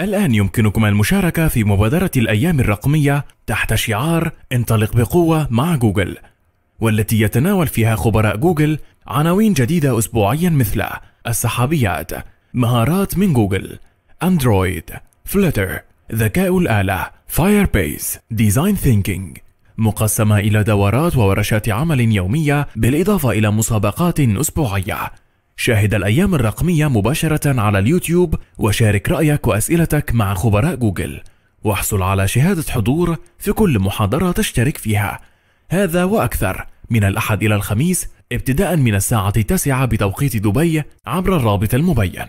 الآن يمكنكم المشاركة في مبادرة الأيام الرقمية تحت شعار انطلق بقوة مع جوجل والتي يتناول فيها خبراء جوجل عناوين جديدة أسبوعيا مثل السحابيات مهارات من جوجل أندرويد فلتر ذكاء الآلة فاير بيس ديزاين ثينكينج مقسمة إلى دورات وورشات عمل يومية بالإضافة إلى مسابقات أسبوعية شاهد الأيام الرقمية مباشرة على اليوتيوب وشارك رأيك وأسئلتك مع خبراء جوجل واحصل على شهادة حضور في كل محاضرة تشترك فيها هذا وأكثر من الأحد إلى الخميس ابتداء من الساعة 9 بتوقيت دبي عبر الرابط المبين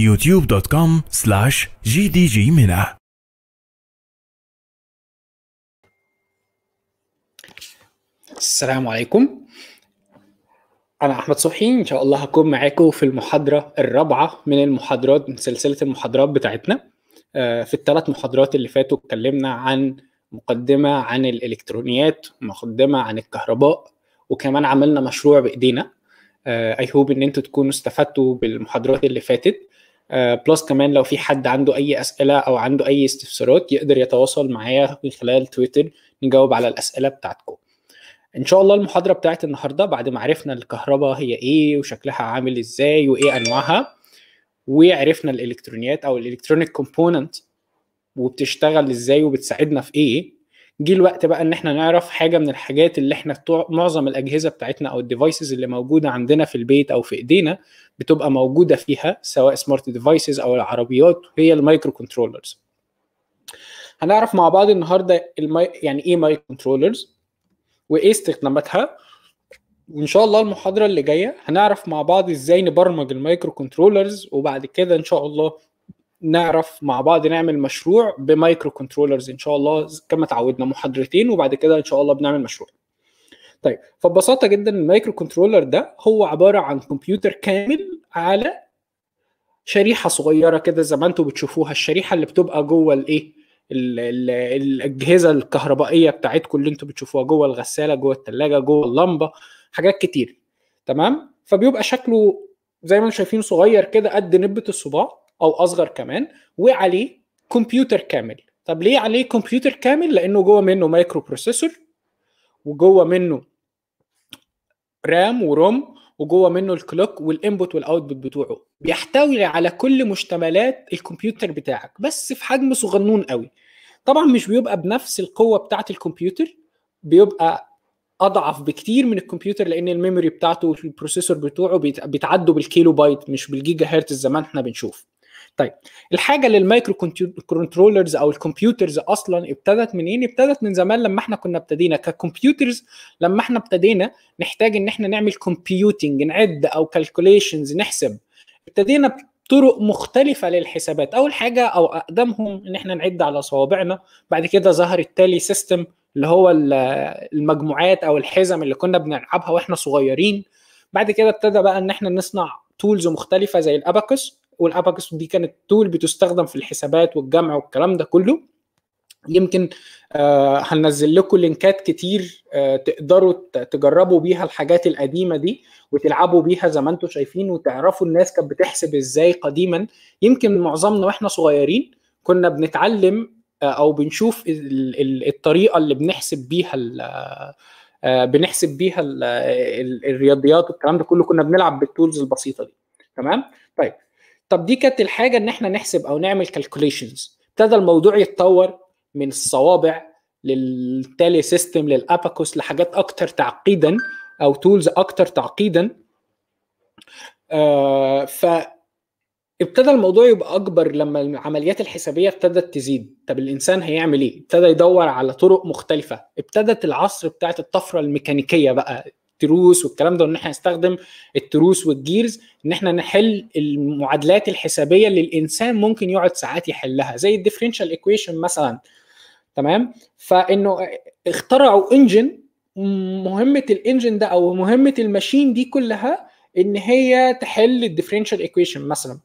youtube.com slash gdgmina السلام عليكم أنا أحمد صبحي إن شاء الله هكون معاكم في المحاضرة الرابعة من المحاضرات من سلسلة المحاضرات بتاعتنا آه، في الثلاث محاضرات اللي فاتوا اتكلمنا عن مقدمة عن الإلكترونيات مقدمة عن الكهرباء وكمان عملنا مشروع بإيدينا اي آه، هوب ان انتوا تكونوا استفدتوا بالمحاضرات اللي فاتت بلس آه، كمان لو في حد عنده اي اسئله او عنده اي استفسارات يقدر يتواصل معايا من خلال تويتر نجاوب على الاسئله بتاعتكم ان شاء الله المحاضره بتاعت النهارده بعد ما عرفنا الكهرباء هي ايه وشكلها عامل ازاي وايه انواعها وعرفنا الالكترونيات او الالكترونيك كومبوننت وبتشتغل ازاي وبتساعدنا في ايه جه الوقت بقى ان احنا نعرف حاجه من الحاجات اللي احنا معظم الاجهزه بتاعتنا او الديفايسز اللي موجوده عندنا في البيت او في ايدينا بتبقى موجوده فيها سواء سمارت ديفايسز او العربيات هي المايكرو كنترولرز هنعرف مع بعض النهارده المي... يعني ايه مايكرو كنترولرز وايه استخداماتها وان شاء الله المحاضره اللي جايه هنعرف مع بعض ازاي نبرمج المايكرو كنترولرز وبعد كده ان شاء الله نعرف مع بعض نعمل مشروع بمايكرو كنترولرز ان شاء الله كما تعودنا محاضرتين وبعد كده ان شاء الله بنعمل مشروع طيب فببساطه جدا المايكرو كنترولر ده هو عباره عن كمبيوتر كامل على شريحه صغيره كده زي ما انتم بتشوفوها الشريحه اللي بتبقى جوه الايه ال ال الاجهزه الكهربائيه بتاعتكم اللي انتم بتشوفوها جوه الغساله جوه الثلاجه جوه اللمبه حاجات كتير تمام فبيبقى شكله زي ما انتم شايفين صغير كده قد نبه الصباع او اصغر كمان وعليه كمبيوتر كامل طب ليه عليه كمبيوتر كامل لانه جوه منه مايكرو بروسيسور وجوه منه رام وروم وجوه منه الكلوك والانبوت والاوتبوت بتوعه بيحتوي على كل مشتملات الكمبيوتر بتاعك بس في حجم صغنون قوي طبعا مش بيبقى بنفس القوه بتاعه الكمبيوتر بيبقى اضعف بكتير من الكمبيوتر لان الميموري بتاعته والبروسيسور بتوعه بيتعدوا بالكيلو بايت مش بالجيجا هرتز زي ما احنا بنشوف طيب الحاجه اللي المايكرو كنترولرز او الكمبيوترز اصلا ابتدت منين إيه؟ ابتدت من زمان لما احنا كنا ابتدينا ككمبيوترز لما احنا ابتدينا نحتاج ان احنا نعمل كومبيوتنج نعد او كالكوليشنز نحسب ابتدينا طرق مختلفه للحسابات اول حاجه او اقدمهم ان احنا نعد على صوابعنا بعد كده ظهر التالي سيستم اللي هو المجموعات او الحزم اللي كنا بنلعبها واحنا صغيرين بعد كده ابتدى بقى ان احنا نصنع تولز مختلفه زي الاباكس والاباكس دي كانت تول بتستخدم في الحسابات والجمع والكلام ده كله يمكن آه، هننزل لكم لينكات كتير آه، تقدروا تجربوا بيها الحاجات القديمه دي وتلعبوا بيها زي ما انتم شايفين وتعرفوا الناس كانت بتحسب ازاي قديما يمكن معظمنا واحنا صغيرين كنا بنتعلم آه، او بنشوف الطريقه اللي بنحسب بيها بنحسب بيها الرياضيات والكلام ده كله كنا بنلعب بالتولز البسيطه دي تمام طيب طب دي كانت الحاجه ان احنا نحسب او نعمل كالكوليشنز ابتدى الموضوع يتطور من الصوابع للتالي سيستم للاباكوس لحاجات اكتر تعقيدا او تولز اكتر تعقيدا آه، ف ابتدى الموضوع يبقى اكبر لما العمليات الحسابيه ابتدت تزيد طب الانسان هيعمل ايه ابتدى يدور على طرق مختلفه ابتدت العصر بتاعت الطفره الميكانيكيه بقى التروس والكلام ده وان احنا نستخدم التروس والجيرز ان احنا نحل المعادلات الحسابيه اللي الانسان ممكن يقعد ساعات يحلها زي الديفرنشال ايكويشن مثلا تمام فانه اخترعوا انجن مهمه الانجن ده او مهمه الماشين دي كلها ان هي تحل الديفرنشال ايكويشن مثلا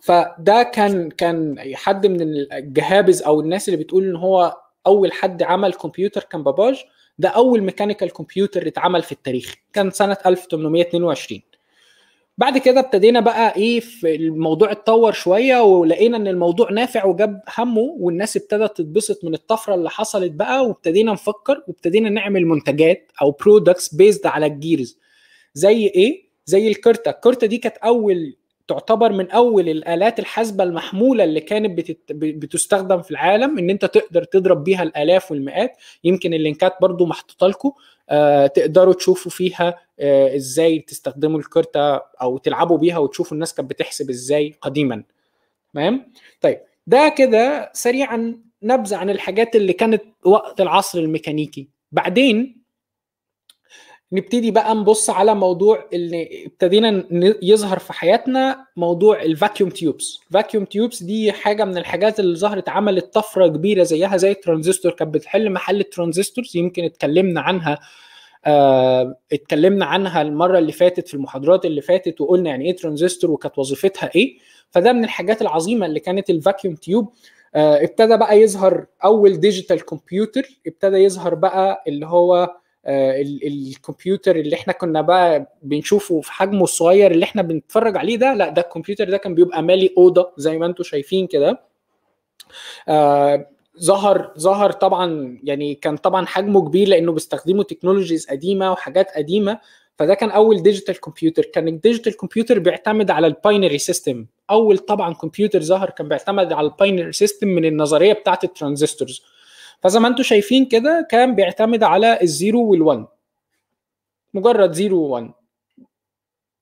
فده كان كان حد من الجهابز او الناس اللي بتقول ان هو اول حد عمل كمبيوتر كان باباج ده اول ميكانيكال كمبيوتر اتعمل في التاريخ كان سنه 1822 بعد كده ابتدينا بقى ايه في الموضوع اتطور شويه ولقينا ان الموضوع نافع وجاب همه والناس ابتدت تتبسط من الطفره اللي حصلت بقى وابتدينا نفكر وابتدينا نعمل منتجات او برودكتس بيزد على الجيرز زي ايه زي الكرته الكرته دي كانت اول تعتبر من اول الالات الحاسبه المحموله اللي كانت بتت... بتستخدم في العالم ان انت تقدر تضرب بيها الالاف والمئات يمكن اللينكات برضو محطوطه لكم آه تقدروا تشوفوا فيها آه ازاي تستخدموا الكارتة او تلعبوا بيها وتشوفوا الناس كانت بتحسب ازاي قديما تمام طيب ده كده سريعا نبذه عن الحاجات اللي كانت وقت العصر الميكانيكي بعدين نبتدي بقى نبص على موضوع اللي ابتدينا يظهر في حياتنا موضوع الفاكيوم تيوبس فاكيوم تيوبس دي حاجه من الحاجات اللي ظهرت عملت طفره كبيره زيها زي الترانزستور كانت بتحل محل الترانزستورز يمكن اتكلمنا عنها آه اتكلمنا عنها المره اللي فاتت في المحاضرات اللي فاتت وقلنا يعني ايه ترانزستور وكانت وظيفتها ايه فده من الحاجات العظيمه اللي كانت الفاكيوم تيوب آه ابتدى بقى يظهر اول ديجيتال كمبيوتر ابتدى يظهر بقى اللي هو آه، الكمبيوتر اللي احنا كنا بقى بنشوفه في حجمه الصغير اللي احنا بنتفرج عليه ده لا ده الكمبيوتر ده كان بيبقى مالي اوضه زي ما انتم شايفين كده آه، ظهر ظهر طبعا يعني كان طبعا حجمه كبير لانه بيستخدموا تكنولوجيز قديمه وحاجات قديمه فده كان اول ديجيتال كمبيوتر كان الديجيتال كمبيوتر بيعتمد على الباينري سيستم اول طبعا كمبيوتر ظهر كان بيعتمد على الباينري سيستم من النظريه بتاعه الترانزستورز فزي ما انتم شايفين كده كان بيعتمد على الزيرو وال1 مجرد زيرو و1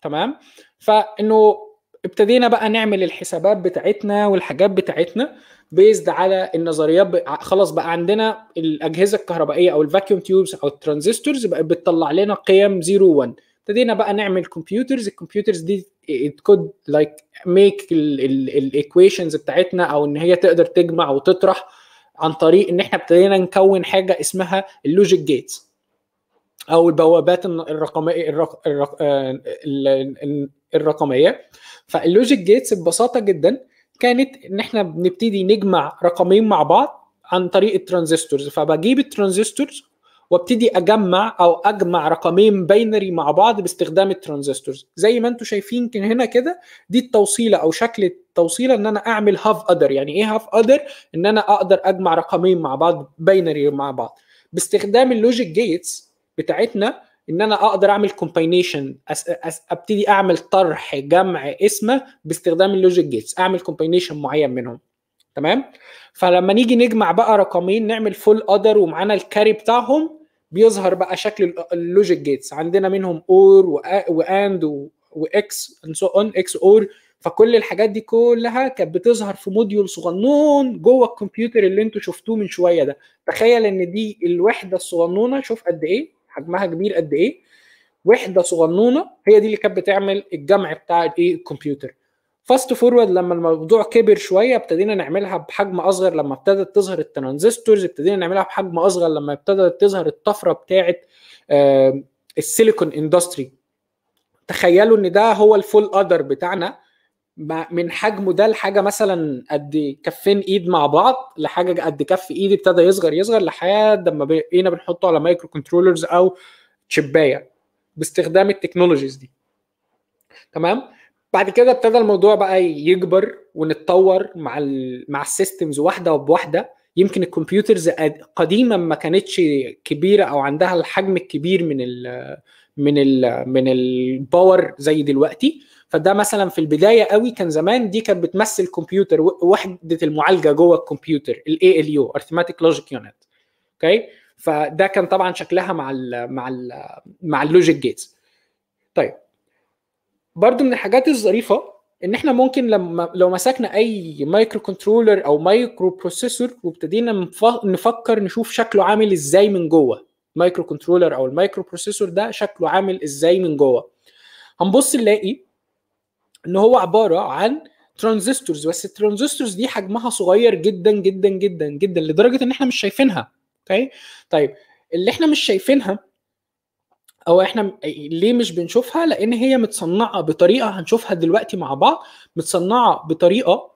تمام فانه ابتدينا بقى نعمل الحسابات بتاعتنا والحاجات بتاعتنا بيزد على النظريات خلاص بقى عندنا الاجهزه الكهربائيه او الفاكيوم تيوبس او الترانزستورز بقت بتطلع لنا قيم 0 و 1 ابتدينا بقى نعمل كمبيوترز الكمبيوترز دي it could like make الايكويشنز بتاعتنا او ان هي تقدر تجمع وتطرح عن طريق ان احنا ابتدينا نكون حاجه اسمها اللوجيك جيتس او البوابات الرقميه الرق... الرق... آه، الرقميه فاللوجيك جيتس ببساطه جدا كانت ان احنا بنبتدي نجمع رقمين مع بعض عن طريق الترانزستورز فبجيب الترانزستورز وابتدي اجمع او اجمع رقمين باينري مع بعض باستخدام الترانزستورز زي ما انتم شايفين هنا كده دي التوصيله او شكل التوصيله ان انا اعمل هاف ادر يعني ايه هاف ادر ان انا اقدر اجمع رقمين مع بعض باينري مع بعض باستخدام اللوجيك جيتس بتاعتنا ان انا اقدر اعمل كومباينيشن ابتدي اعمل طرح جمع اسمه باستخدام اللوجيك جيتس اعمل كومباينيشن معين منهم تمام فلما نيجي نجمع بقى رقمين نعمل فول اذر ومعانا الكاري بتاعهم بيظهر بقى شكل اللوجيك جيتس عندنا منهم اور واند واكس اند سو اون اكس اور فكل الحاجات دي كلها كانت بتظهر في موديول صغنون جوه الكمبيوتر اللي انتوا شفتوه من شويه ده تخيل ان دي الوحده الصغنونه شوف قد ايه حجمها كبير قد ايه وحده صغنونه هي دي اللي كانت بتعمل الجمع بتاع الايه الكمبيوتر فاست فورورد لما الموضوع كبر شويه ابتدينا نعملها بحجم اصغر لما ابتدت تظهر الترانزستورز ابتدينا نعملها بحجم اصغر لما ابتدت تظهر الطفره بتاعه السيليكون اندستري تخيلوا ان ده هو الفول ادر بتاعنا من حجمه ده لحاجه مثلا قد كفين ايد مع بعض لحاجه قد كف ايد ابتدى يصغر يصغر لحد لما بقينا بنحطه على مايكرو كنترولرز او تشبايه باستخدام التكنولوجيز دي تمام بعد كده ابتدى الموضوع بقى يكبر ونتطور مع مع السيستمز واحده بواحده يمكن الكمبيوترز قديما ما كانتش كبيره او عندها الحجم الكبير من الـ من الـ من الباور زي دلوقتي فده مثلا في البدايه قوي كان زمان دي كانت بتمثل كمبيوتر وحده المعالجه جوه الكمبيوتر الاي ال يو ارثماتيك لوجيك يونت اوكي فده كان طبعا شكلها مع الـ مع الـ مع اللوجيك جيتس طيب برضو من الحاجات الظريفه ان احنا ممكن لما لو مسكنا اي مايكرو كنترولر او مايكرو بروسيسور وابتدينا نفكر نشوف شكله عامل ازاي من جوه مايكرو كنترولر او المايكرو بروسيسور ده شكله عامل ازاي من جوه هنبص نلاقي ان هو عباره عن ترانزستورز بس الترانزستورز دي حجمها صغير جدا جدا جدا جدا لدرجه ان احنا مش شايفينها اوكي طيب اللي احنا مش شايفينها او احنا ليه مش بنشوفها لان هي متصنعه بطريقه هنشوفها دلوقتي مع بعض متصنعه بطريقه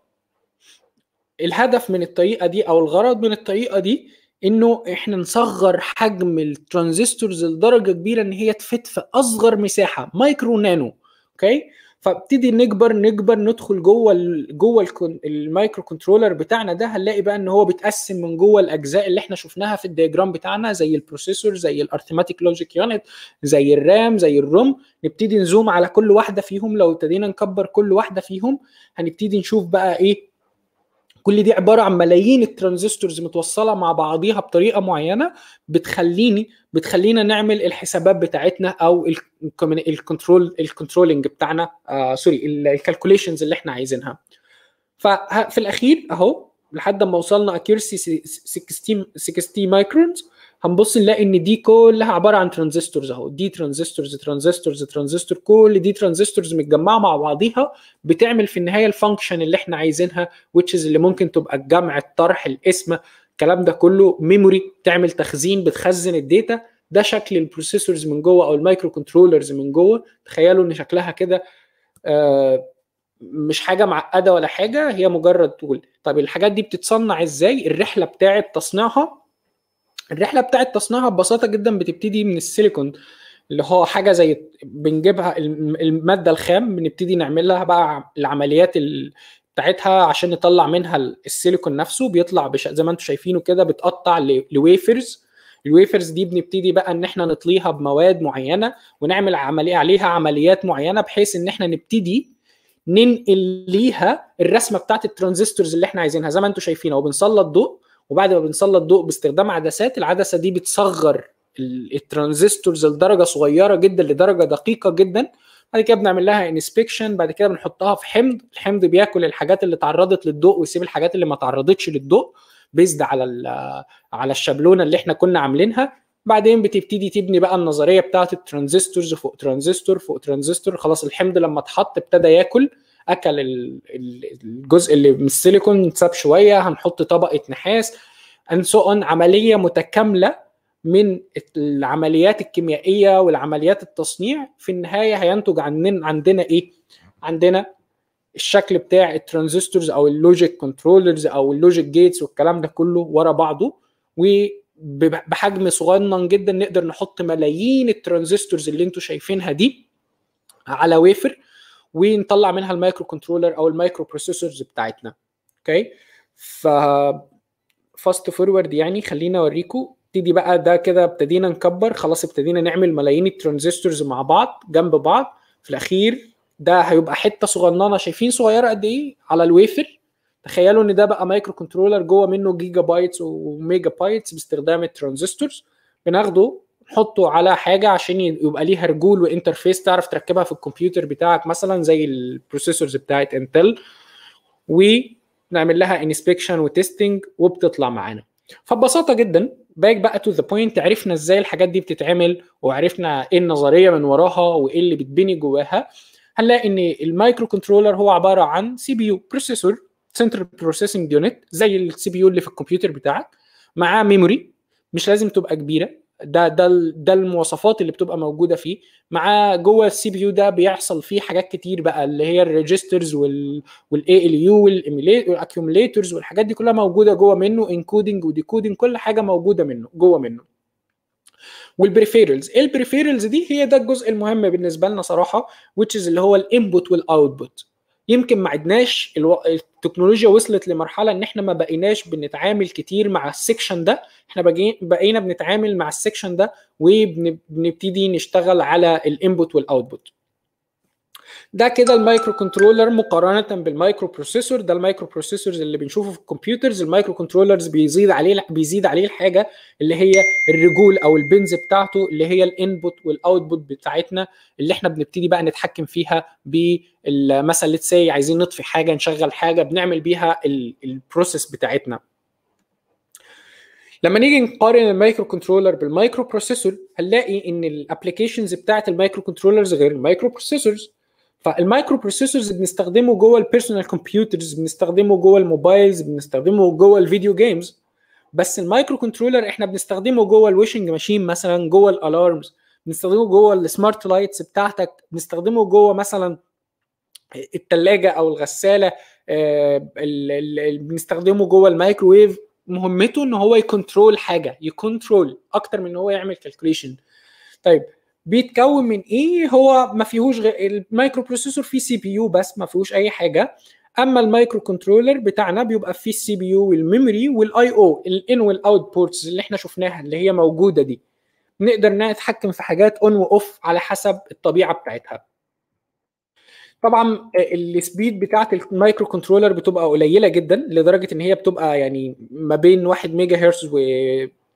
الهدف من الطريقه دي او الغرض من الطريقه دي انه احنا نصغر حجم الترانزستورز لدرجه كبيره ان هي تفت في اصغر مساحه مايكرو نانو اوكي فابتدي نكبر نكبر ندخل جوه الـ جوه المايكرو كنترولر بتاعنا ده هنلاقي بقى ان هو بيتقسم من جوه الاجزاء اللي احنا شفناها في الدياجرام بتاعنا زي البروسيسور زي الارثماتيك لوجيك يونت زي الرام زي الروم نبتدي نزوم على كل واحده فيهم لو ابتدينا نكبر كل واحده فيهم هنبتدي نشوف بقى ايه كل دي عباره عن ملايين الترانزستورز متوصله مع بعضيها بطريقه معينه بتخليني بتخلينا نعمل الحسابات بتاعتنا او الكنترول الكنترولنج بتاعنا آه سوري الكالكوليشنز اللي احنا عايزينها ففي الاخير اهو لحد ما وصلنا اكيرسي 16 16 مايكرونز هنبص نلاقي ان دي كلها عباره عن ترانزستورز اهو دي ترانزستورز ترانزستورز ترانزستور كل دي ترانزستورز متجمعه مع بعضيها بتعمل في النهايه الفانكشن اللي احنا عايزينها which is اللي ممكن تبقى الجمع الطرح القسمه الكلام ده كله ميموري تعمل تخزين بتخزن الداتا ده شكل البروسيسورز من جوه او المايكرو كنترولرز من جوه تخيلوا ان شكلها كده آه، مش حاجه معقده ولا حاجه هي مجرد تول طب الحاجات دي بتتصنع ازاي الرحله بتاعه تصنيعها الرحله بتاعه تصنيعها ببساطه جدا بتبتدي من السيليكون اللي هو حاجه زي بنجيبها الماده الخام بنبتدي نعمل لها بقى العمليات بتاعتها عشان نطلع منها السيليكون نفسه بيطلع بش... زي ما انتم شايفينه كده بتقطع لويفرز الويفرز دي بنبتدي بقى ان احنا نطليها بمواد معينه ونعمل عمليه عليها عمليات معينه بحيث ان احنا نبتدي ننقل ليها الرسمه بتاعت الترانزستورز اللي احنا عايزينها زي ما انتم شايفين اهو بنسلط ضوء وبعد ما بنسلط ضوء باستخدام عدسات العدسه دي بتصغر الترانزستورز لدرجه صغيره جدا لدرجه دقيقه جدا بعد كده بنعمل لها انسبكشن بعد كده بنحطها في حمض الحمض بياكل الحاجات اللي تعرضت للضوء ويسيب الحاجات اللي ما تعرضتش للضوء بيزد على على الشابلونه اللي احنا كنا عاملينها بعدين بتبتدي تبني بقى النظريه بتاعه الترانزستورز فوق ترانزستور فوق ترانزستور خلاص الحمض لما اتحط ابتدى ياكل اكل الجزء اللي من السيليكون ساب شويه هنحط طبقه نحاس اند سو اون عمليه متكامله من العمليات الكيميائيه والعمليات التصنيع في النهايه هينتج عندنا عندنا ايه؟ عندنا الشكل بتاع الترانزستورز او اللوجيك كنترولرز او اللوجيك جيتس والكلام ده كله ورا بعضه بحجم صغنن جدا نقدر نحط ملايين الترانزستورز اللي انتم شايفينها دي على ويفر ونطلع منها المايكرو كنترولر او المايكرو بروسيسورز بتاعتنا اوكي ف فاست فورورد يعني خلينا اوريكم ابتدي بقى ده كده ابتدينا نكبر خلاص ابتدينا نعمل ملايين الترانزستورز مع بعض جنب بعض في الاخير ده هيبقى حته صغننه شايفين صغيره قد ايه على الويفر تخيلوا ان ده بقى مايكرو كنترولر جوه منه جيجا بايتس وميجا بايتس باستخدام الترانزستورز بناخده نحطه على حاجه عشان يبقى ليها رجول وانترفيس تعرف تركبها في الكمبيوتر بتاعك مثلا زي البروسيسورز بتاعت انتل ونعمل لها انسبكشن وتستنج وبتطلع معانا فببساطه جدا باك بقى تو ذا بوينت عرفنا ازاي الحاجات دي بتتعمل وعرفنا ايه النظريه من وراها وايه اللي بتبني جواها هنلاقي ان المايكرو كنترولر هو عباره عن سي بي يو بروسيسور سنتر بروسيسنج يونت زي السي بي يو اللي في الكمبيوتر بتاعك معاه ميموري مش لازم تبقى كبيره ده ده ده المواصفات اللي بتبقى موجوده فيه معاه جوه السي بي يو ده بيحصل فيه حاجات كتير بقى اللي هي الريجسترز والاي ال يو والاكيوميليتورز والحاجات دي كلها موجوده جوه منه انكودنج وديكودنج كل حاجه موجوده منه جوه منه والبريفيرلز البريفيرلز دي هي ده الجزء المهم بالنسبه لنا صراحه which is اللي هو الانبوت والاوتبوت يمكن ما عدناش الو... التكنولوجيا وصلت لمرحله ان احنا ما بقيناش بنتعامل كتير مع السكشن ده احنا بقينا بنتعامل مع السكشن ده وبنبتدي نشتغل على الانبوت والاوتبوت ده كده المايكرو كنترولر مقارنه بالمايكرو بروسيسور ده المايكرو بروسيسورز اللي بنشوفه في الكمبيوترز المايكرو كنترولرز بيزيد عليه بيزيد عليه الحاجه اللي هي الرجول او البنز بتاعته اللي هي الانبوت والاوتبوت بتاعتنا اللي احنا بنبتدي بقى نتحكم فيها بمثلا ليتس سي عايزين نطفي حاجه نشغل حاجه بنعمل بيها البروسيس بتاعتنا لما نيجي نقارن المايكرو كنترولر بالمايكرو بروسيسور هنلاقي ان الابلكيشنز بتاعت المايكرو كنترولرز غير المايكرو بروسيسورز فالمايكرو بروسيسورز بنستخدمه جوه البيرسونال كمبيوترز بنستخدمه جوه الموبايلز بنستخدمه جوه الفيديو جيمز بس المايكرو كنترولر احنا بنستخدمه جوه الويشنج ماشين مثلا جوه الالارمز بنستخدمه جوه السمارت لايتس بتاعتك بنستخدمه جوه مثلا الثلاجه او الغساله آه، بنستخدمه جوه المايكرويف مهمته ان هو يكنترول حاجه يكنترول اكتر من ان هو يعمل كالكوليشن طيب بيتكون من ايه هو ما فيهوش غير المايكرو بروسيسور فيه سي بي يو بس ما فيهوش اي حاجه اما المايكرو كنترولر بتاعنا بيبقى فيه السي بي يو والميموري والاي او الان والاوت بورتس اللي احنا شفناها اللي هي موجوده دي نقدر نتحكم في حاجات اون واوف على حسب الطبيعه بتاعتها طبعا آه، السبيد بتاعه المايكرو كنترولر بتبقى قليله جدا لدرجه ان هي بتبقى يعني ما بين 1 ميجا هرتز و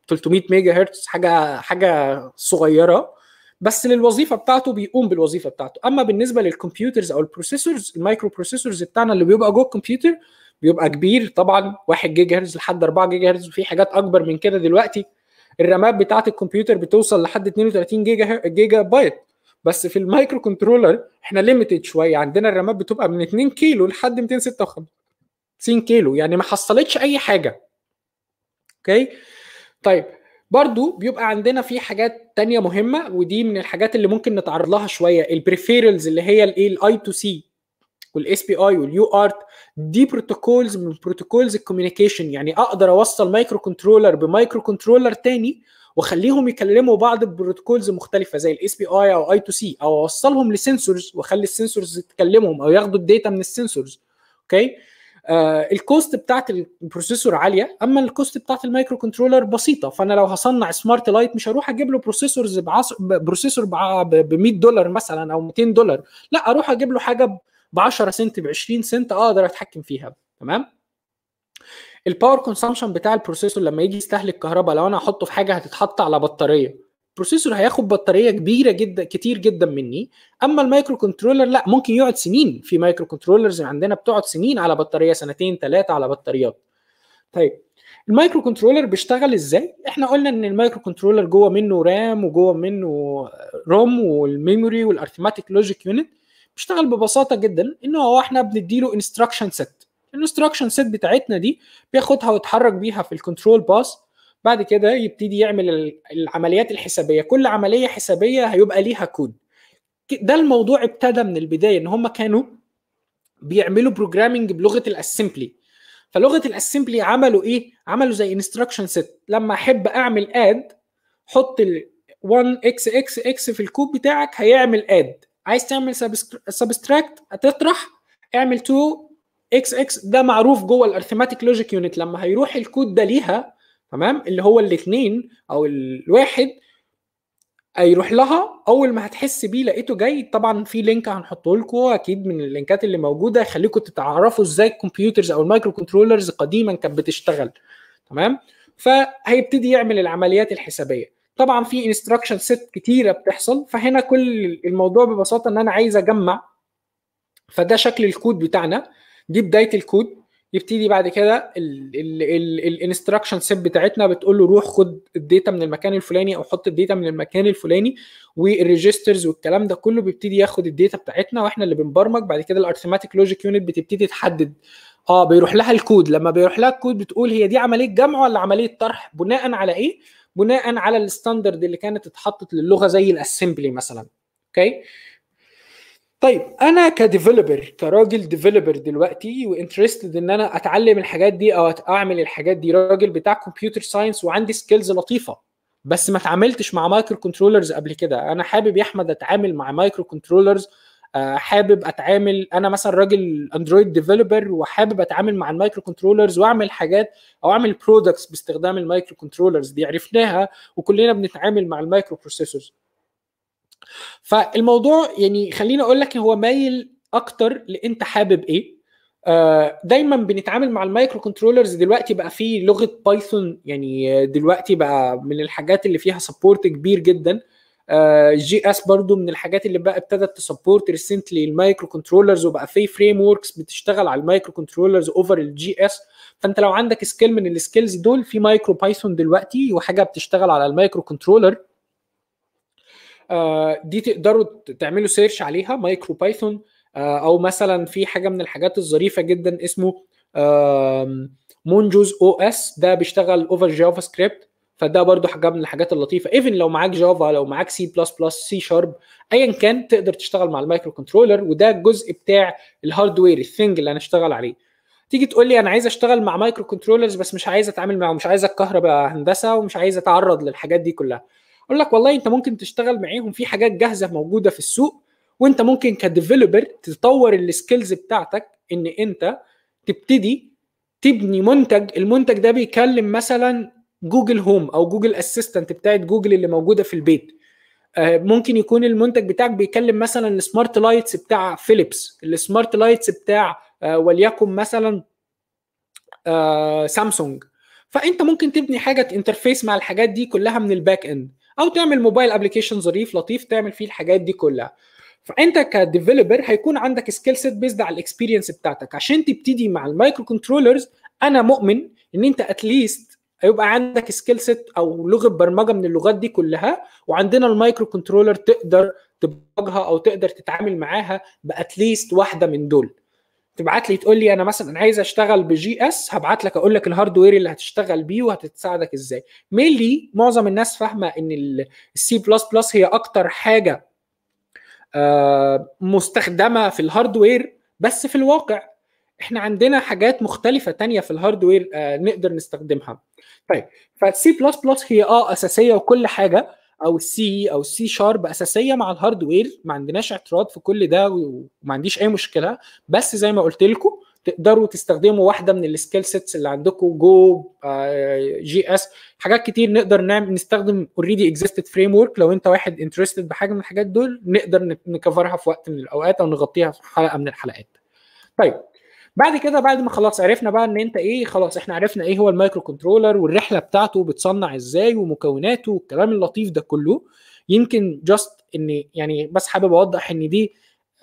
300 ميجا هرتز حاجه حاجه صغيره بس للوظيفه بتاعته بيقوم بالوظيفه بتاعته اما بالنسبه للكمبيوترز او البروسيسورز المايكرو بروسيسورز بتاعنا اللي بيبقى جوه الكمبيوتر بيبقى كبير طبعا 1 جيجا هرتز لحد 4 جيجا هرتز وفي حاجات اكبر من كده دلوقتي الرامات بتاعه الكمبيوتر بتوصل لحد 32 جيجا جيجا بايت بس في المايكرو كنترولر احنا ليميتد شويه عندنا الرامات بتبقى من 2 كيلو لحد 256 كيلو يعني ما حصلتش اي حاجه اوكي طيب برضو بيبقى عندنا في حاجات تانية مهمة ودي من الحاجات اللي ممكن نتعرض لها شوية البريفيرلز اللي هي الايه الاي تو سي والاس بي اي واليو ارت دي بروتوكولز من بروتوكولز الكوميونيكيشن يعني اقدر اوصل مايكرو كنترولر بمايكرو كنترولر تاني واخليهم يكلموا بعض ببروتوكولز مختلفه زي الاس بي اي او اي تو سي او اوصلهم لسنسورز واخلي السنسورز تكلمهم او ياخدوا الداتا من السنسورز اوكي okay. آه، الكوست بتاعت البروسيسور عاليه اما الكوست بتاعت المايكرو كنترولر بسيطه فانا لو هصنع سمارت لايت مش هروح اجيب له بروسيسورز بروسيسور ب 100 دولار مثلا او 200 دولار لا اروح اجيب له حاجه ب 10 سنت ب 20 سنت اقدر اتحكم فيها تمام الباور كونسامشن بتاع البروسيسور لما يجي يستهلك كهرباء لو انا هحطه في حاجه هتتحط على بطاريه البروسيسور هياخد بطاريه كبيره جدا كتير جدا مني اما المايكرو كنترولر لا ممكن يقعد سنين في مايكرو كنترولرز عندنا بتقعد سنين على بطاريه سنتين ثلاثه على بطاريات طيب المايكرو كنترولر بيشتغل ازاي احنا قلنا ان المايكرو كنترولر جوه منه رام وجوه منه روم والميموري والارثماتيك لوجيك يونت بيشتغل ببساطه جدا ان هو احنا بنديله انستراكشن سيت الانستراكشن سيت بتاعتنا دي بياخدها ويتحرك بيها في الكنترول باس بعد كده يبتدي يعمل العمليات الحسابيه كل عمليه حسابيه هيبقى ليها كود ده الموضوع ابتدى من البدايه ان هم كانوا بيعملوا بروجرامنج بلغه الاسمبلي فلغه الاسمبلي عملوا ايه عملوا زي انستراكشن سيت لما احب اعمل اد حط ال 1 اكس اكس اكس في الكود بتاعك هيعمل اد عايز تعمل سبستراكت هتطرح اعمل 2 اكس اكس ده معروف جوه الارثماتيك لوجيك يونت لما هيروح الكود ده ليها تمام اللي هو الاثنين او الواحد هيروح لها اول ما هتحس بيه لقيته جاي طبعا في لينك هنحطه لكم اكيد من اللينكات اللي موجوده يخليكم تتعرفوا ازاي الكمبيوترز او المايكرو كنترولرز قديما كانت بتشتغل تمام فهيبتدي يعمل العمليات الحسابيه طبعا في انستراكشن ست كتيره بتحصل فهنا كل الموضوع ببساطه ان انا عايز اجمع فده شكل الكود بتاعنا دي بدايه الكود يبتدي بعد كده الانستراكشن سيت بتاعتنا بتقول له روح خد الداتا من المكان الفلاني او حط الداتا من المكان الفلاني والريجسترز والكلام ده كله بيبتدي ياخد الداتا بتاعتنا واحنا اللي بنبرمج بعد كده الارثماتيك لوجيك يونت بتبتدي تحدد اه بيروح لها الكود لما بيروح لها الكود بتقول هي دي عمليه جمع ولا عمليه طرح بناء على ايه بناء على الستاندرد اللي كانت اتحطت للغه زي الاسمبلي مثلا اوكي okay. طيب انا كديفلوبر كراجل ديفلوبر دلوقتي وانترستد ان انا اتعلم الحاجات دي او اعمل الحاجات دي راجل بتاع كمبيوتر ساينس وعندي سكيلز لطيفه بس ما اتعاملتش مع مايكرو كنترولرز قبل كده انا حابب يا احمد اتعامل مع مايكرو آه، كنترولرز حابب اتعامل انا مثلا راجل اندرويد ديفلوبر وحابب اتعامل مع المايكرو كنترولرز واعمل حاجات او اعمل برودكتس باستخدام المايكرو كنترولرز دي عرفناها وكلنا بنتعامل مع المايكرو بروسيسورز فالموضوع يعني خليني اقول لك هو مايل اكتر لانت حابب ايه آه، دايما بنتعامل مع المايكرو كنترولرز دلوقتي بقى في لغه بايثون يعني دلوقتي بقى من الحاجات اللي فيها سبورت كبير جدا آه، جي اس برضو من الحاجات اللي بقى ابتدت تسبورت ريسنتلي المايكرو كنترولرز وبقى في فريم ووركس بتشتغل على المايكرو كنترولرز اوفر الجي اس فانت لو عندك سكيل من السكيلز دول في مايكرو بايثون دلوقتي وحاجه بتشتغل على المايكرو كنترولر آه، دي تقدروا تعملوا سيرش عليها مايكرو بايثون آه، او مثلا في حاجه من الحاجات الظريفه جدا اسمه مونجوز او اس ده بيشتغل اوفر جافا سكريبت فده برضو حاجه من الحاجات اللطيفه ايفن لو معاك جافا لو معاك سي بلس بلس سي شارب ايا كان تقدر تشتغل مع المايكرو كنترولر وده الجزء بتاع الهاردوير الثينج اللي هنشتغل عليه تيجي تقول لي انا عايز اشتغل مع مايكرو كنترولرز بس مش عايز اتعامل معاهم مش عايز الكهرباء هندسه ومش عايز اتعرض للحاجات دي كلها اقول لك والله انت ممكن تشتغل معاهم في حاجات جاهزه موجوده في السوق وانت ممكن كديفلوبر تطور السكيلز بتاعتك ان انت تبتدي تبني منتج المنتج ده بيكلم مثلا جوجل هوم او جوجل اسيستنت بتاعت جوجل اللي موجوده في البيت آه، ممكن يكون المنتج بتاعك بيكلم مثلا السمارت لايتس بتاع فيليبس السمارت لايتس بتاع آه، وليكن مثلا آه، سامسونج فانت ممكن تبني حاجه انترفيس مع الحاجات دي كلها من الباك اند او تعمل موبايل ابلكيشن ظريف لطيف تعمل فيه الحاجات دي كلها فانت كديفلوبر هيكون عندك سكيل سيت بيزد على الاكسبيرينس بتاعتك عشان تبتدي مع المايكرو كنترولرز انا مؤمن ان انت اتليست هيبقى عندك سكيل سيت او لغه برمجه من اللغات دي كلها وعندنا المايكرو كنترولر تقدر تبرمجها او تقدر تتعامل معاها باتليست واحده من دول تبعت لي تقول لي انا مثلا انا عايز اشتغل بجي اس هبعت لك اقول لك الهاردوير اللي هتشتغل بيه وهتساعدك ازاي مينلي معظم الناس فاهمه ان السي بلس بلس هي اكتر حاجه آه، مستخدمه في الهاردوير بس في الواقع احنا عندنا حاجات مختلفه تانية في الهاردوير آه، نقدر نستخدمها طيب فالسي بلس بلس هي اه اساسيه وكل حاجه او السي او السي شارب اساسيه مع الهاردوير ما عندناش اعتراض في كل ده وما عنديش اي مشكله بس زي ما قلت لكم تقدروا تستخدموا واحده من السكيل سيتس اللي عندكم جو جي اس حاجات كتير نقدر نعمل نستخدم اوريدي اكزيستد فريم ورك لو انت واحد انترستد بحاجه من الحاجات دول نقدر نكفرها في وقت من الاوقات او نغطيها في حلقه من الحلقات طيب بعد كده بعد ما خلاص عرفنا بقى ان انت ايه خلاص احنا عرفنا ايه هو المايكرو كنترولر والرحله بتاعته بتصنع ازاي ومكوناته والكلام اللطيف ده كله يمكن جاست ان يعني بس حابب اوضح ان دي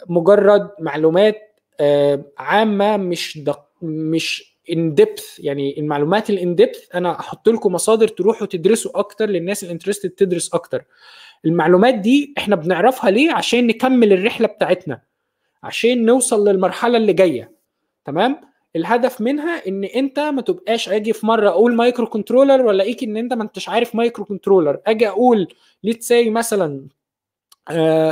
مجرد معلومات آه، عامه مش دق مش ان ديبث يعني المعلومات الان ديبث انا احط لكم مصادر تروحوا تدرسوا اكتر للناس الانترستد تدرس اكتر المعلومات دي احنا بنعرفها ليه عشان نكمل الرحله بتاعتنا عشان نوصل للمرحله اللي جايه تمام الهدف منها ان انت ما تبقاش اجي في مره اقول مايكرو كنترولر والاقيك ان انت ما انتش عارف مايكرو كنترولر اجي اقول ليت ساي مثلا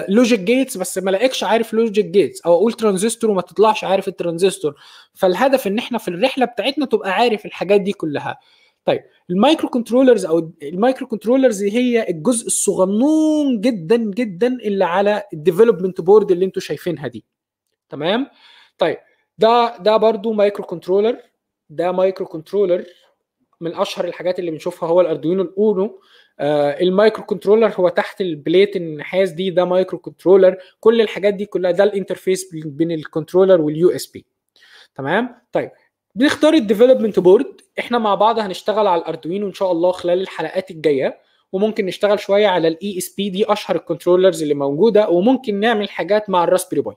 لوجيك آه، جيتس بس ما لاقيكش عارف لوجيك جيتس او اقول ترانزستور وما تطلعش عارف الترانزستور فالهدف ان احنا في الرحله بتاعتنا تبقى عارف الحاجات دي كلها طيب المايكرو كنترولرز او المايكرو كنترولرز هي الجزء الصغنون جدا جدا اللي على الديفلوبمنت بورد اللي انتوا شايفينها دي تمام طيب ده ده برضو مايكرو كنترولر ده مايكرو كنترولر من اشهر الحاجات اللي بنشوفها هو الاردوينو الاونو آه المايكرو كنترولر هو تحت البليت النحاس دي ده مايكرو كنترولر كل الحاجات دي كلها ده الانترفيس بين الكنترولر واليو اس بي تمام طيب بنختار الديفلوبمنت بورد احنا مع بعض هنشتغل على الاردوينو ان شاء الله خلال الحلقات الجايه وممكن نشتغل شويه على الاي اس e بي دي اشهر الكنترولرز اللي موجوده وممكن نعمل حاجات مع الراسبري باي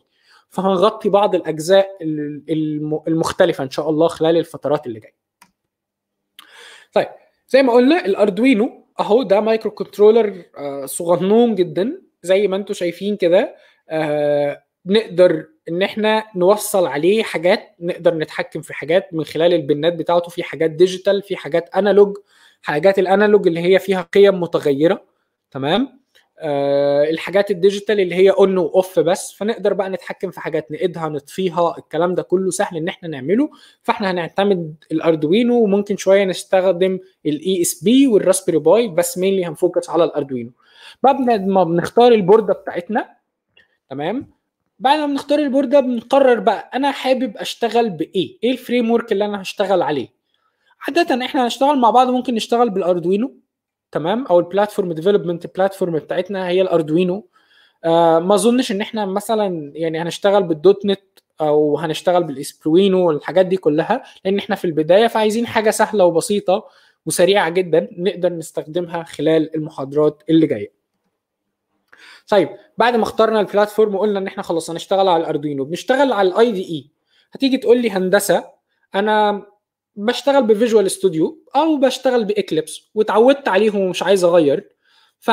فهنغطي بعض الاجزاء المختلفه ان شاء الله خلال الفترات اللي جايه طيب زي ما قلنا الاردوينو اهو ده مايكرو كنترولر آه، صغنون جدا زي ما انتم شايفين كده آه، نقدر ان احنا نوصل عليه حاجات نقدر نتحكم في حاجات من خلال البنات بتاعته في حاجات ديجيتال في حاجات انالوج حاجات الانالوج اللي هي فيها قيم متغيره تمام آه، الحاجات الديجيتال اللي هي اون واوف بس فنقدر بقى نتحكم في حاجات نقيدها نطفيها الكلام ده كله سهل ان احنا نعمله فاحنا هنعتمد الاردوينو وممكن شويه نستخدم الاي اس e بي والراسبري باي بس مينلي هنفوكس على الاردوينو بعد ما بنختار البورده بتاعتنا تمام بعد ما بنختار البورده بنقرر بقى انا حابب اشتغل بايه ايه الفريم ورك اللي انا هشتغل عليه عاده احنا هنشتغل مع بعض ممكن نشتغل بالاردوينو تمام او البلاتفورم ديفلوبمنت بلاتفورم بتاعتنا هي الاردوينو آه ما اظنش ان احنا مثلا يعني هنشتغل بالدوت نت او هنشتغل بالاسبلوينو والحاجات دي كلها لان احنا في البدايه فعايزين حاجه سهله وبسيطه وسريعه جدا نقدر نستخدمها خلال المحاضرات اللي جايه طيب بعد ما اخترنا البلاتفورم وقلنا ان احنا خلاص هنشتغل على الاردوينو بنشتغل على الاي دي اي e. هتيجي تقول لي هندسه انا بشتغل بفيجوال ستوديو او بشتغل باكليبس واتعودت عليهم ومش عايز اغير ف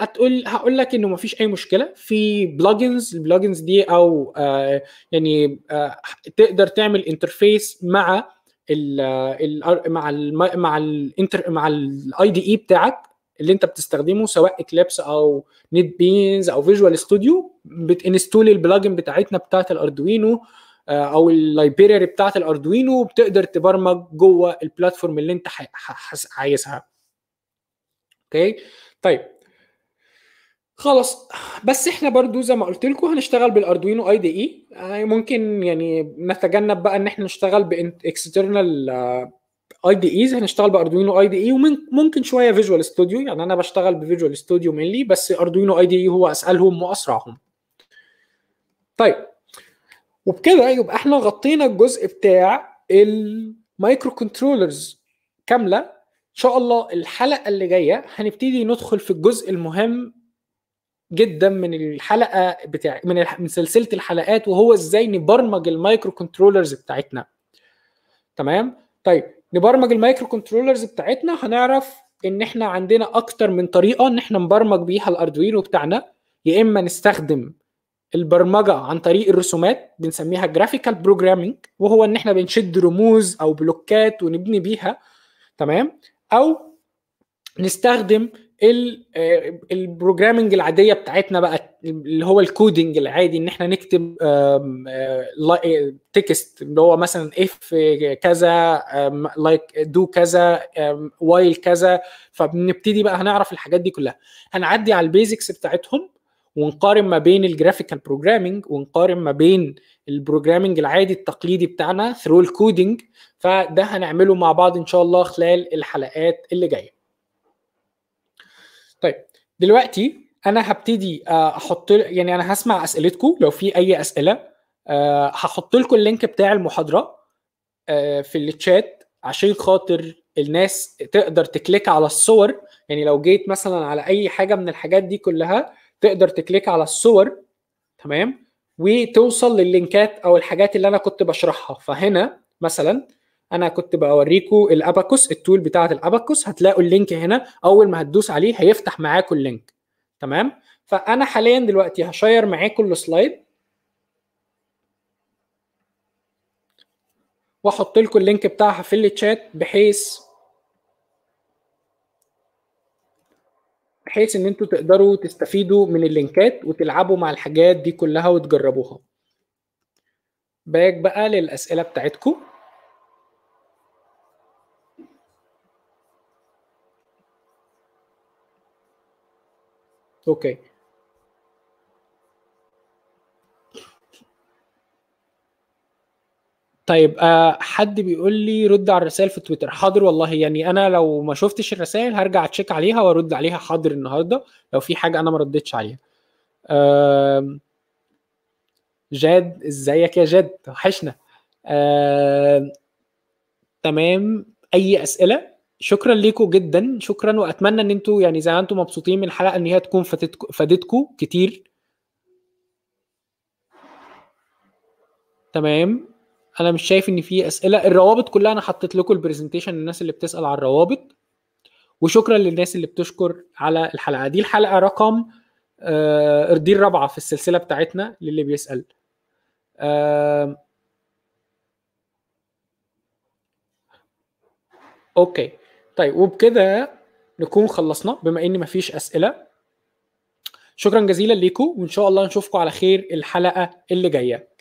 هتقول هقول لك انه مفيش اي مشكله في بلجنز البلجنز دي او آه يعني آه تقدر تعمل انترفيس مع الـ الـ مع الـ مع الـ مع الاي دي اي e بتاعك اللي انت بتستخدمه سواء اكليبس او نت بينز او فيجوال ستوديو بتنستول البلجن بتاعتنا بتاعت الاردوينو آه، او اللايبراري بتاعت الاردوينو بتقدر تبرمج جوه البلاتفورم اللي انت عايزها اوكي طيب خلاص بس احنا برضو زي ما قلت لكم هنشتغل بالاردوينو اي دي اي ممكن يعني نتجنب بقى ان احنا نشتغل باكسترنال اي دي ايز هنشتغل باردوينو اي دي اي e وممكن شويه فيجوال ستوديو يعني انا بشتغل بفيجوال ستوديو مينلي بس اردوينو اي دي اي هو اسالهم واسرعهم طيب وبكده يبقى احنا غطينا الجزء بتاع المايكرو كنترولرز كامله ان شاء الله الحلقه اللي جايه هنبتدي ندخل في الجزء المهم جدا من الحلقه بتاع من من سلسله الحلقات وهو ازاي نبرمج المايكرو كنترولرز بتاعتنا تمام طيب نبرمج المايكرو كنترولرز بتاعتنا هنعرف ان احنا عندنا اكتر من طريقه ان احنا نبرمج بيها الاردوينو بتاعنا يا اما نستخدم البرمجه عن طريق الرسومات بنسميها جرافيكال بروجرامينج وهو ان احنا بنشد رموز او بلوكات ونبني بيها تمام او نستخدم البروجرامينج آه، العاديه بتاعتنا بقى اللي هو الكودينج العادي ان احنا نكتب تكست آه، اللي هو مثلا اف كذا لايك دو كذا وايل كذا فبنبتدي بقى هنعرف الحاجات دي كلها هنعدي على البيزكس بتاعتهم ونقارن ما بين الجرافيكال بروجرامنج ونقارن ما بين البروجرامنج العادي التقليدي بتاعنا ثرو الكودينج فده هنعمله مع بعض ان شاء الله خلال الحلقات اللي جايه طيب دلوقتي انا هبتدي آه، احط يعني انا هسمع اسئلتكم لو في اي اسئله آه، هحط لكم اللينك بتاع المحاضره آه، في الشات عشان خاطر الناس تقدر تكليك على الصور يعني لو جيت مثلا على اي حاجه من الحاجات دي كلها تقدر تكليك على الصور تمام وتوصل لللينكات او الحاجات اللي انا كنت بشرحها فهنا مثلا انا كنت بوريكم الاباكوس التول بتاعه الاباكوس هتلاقوا اللينك هنا اول ما هتدوس عليه هيفتح معاكم اللينك تمام فانا حاليا دلوقتي هشير معاكم السلايد واحط لكم اللينك بتاعها في الشات بحيث بحيث ان انتوا تقدروا تستفيدوا من اللينكات وتلعبوا مع الحاجات دي كلها وتجربوها باك بقى للاسئله بتاعتكم اوكي طيب آه، حد بيقول لي رد على الرسائل في تويتر حاضر والله يعني انا لو ما شفتش الرسائل هرجع اتشيك عليها وارد عليها حاضر النهارده لو في حاجه انا ما ردتش عليها جاد ازيك يا جاد وحشنا تمام اي اسئله شكرا ليكم جدا شكرا واتمنى ان انتم يعني زي ما انتم مبسوطين من الحلقه ان هي تكون فادتكم كتير تمام انا مش شايف ان في اسئله الروابط كلها انا حطيت لكم البرزنتيشن الناس اللي بتسال على الروابط وشكرا للناس اللي بتشكر على الحلقه دي الحلقه رقم آه دي الرابعه في السلسله بتاعتنا للي بيسال آه اوكي طيب وبكده نكون خلصنا بما ان مفيش اسئله شكرا جزيلا ليكم وان شاء الله نشوفكم على خير الحلقه اللي جايه